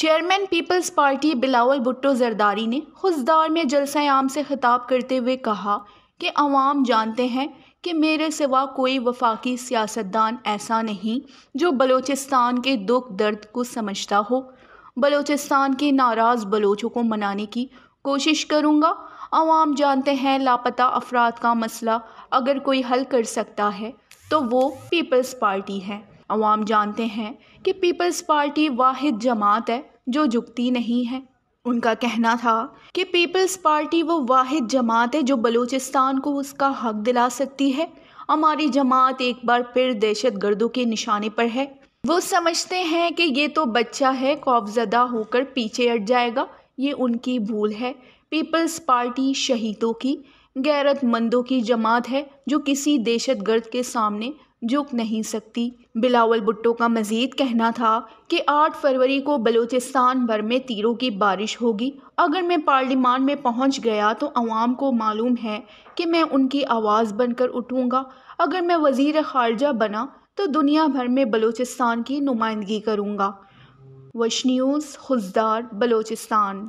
chairman peoples party Bilawal Bhutto Zardari ने खुशदार में जलसा आम से खिताब करते हुए कहा कि अवाम जानते हैं कि मेरे सिवा कोई वफाकी सियासतदान ऐसा नहीं जो बलूचिस्तान के दुख दर्द को समझता हो बलूचिस्तान के नाराज़ बलोचों को मनाने की कोशिश करूँगा आवाम जानते हैं लापता अफराद का मसला अगर कोई हल कर सकता है तो वो पीपल्स पार्टी है अवाम जानते हैं कि पीपल्स पार्टी वाद जमात है जो झुकती नहीं है उनका कहना था कि पीपल्स पार्टी वो वाद जमात है जो बलूचिस्तान को उसका हक दिला सकती है हमारी जमात एक बार फिर दहशत गर्दों के निशाने पर है वो समझते हैं कि ये तो बच्चा है खौफजदा होकर पीछे हट जाएगा ये उनकी भूल है पीपल्स पार्टी शहीदों की गैरतमंदों की जमात है जो किसी दहशत गर्द के सामने झुक नहीं सकती बिलावल भुट्टो का मजीद कहना था कि 8 फरवरी को बलूचिस्तान भर में तीरों की बारिश होगी अगर मैं पार्लियामान में पहुंच गया तो आवाम को मालूम है कि मैं उनकी आवाज़ बनकर उठूँगा अगर मैं वजीर ख़ारजा बना तो दुनिया भर में बलूचिस्तान की नुमाइंदगी करूँगा वश न्यूज़ खुशदार बलूचिस्तान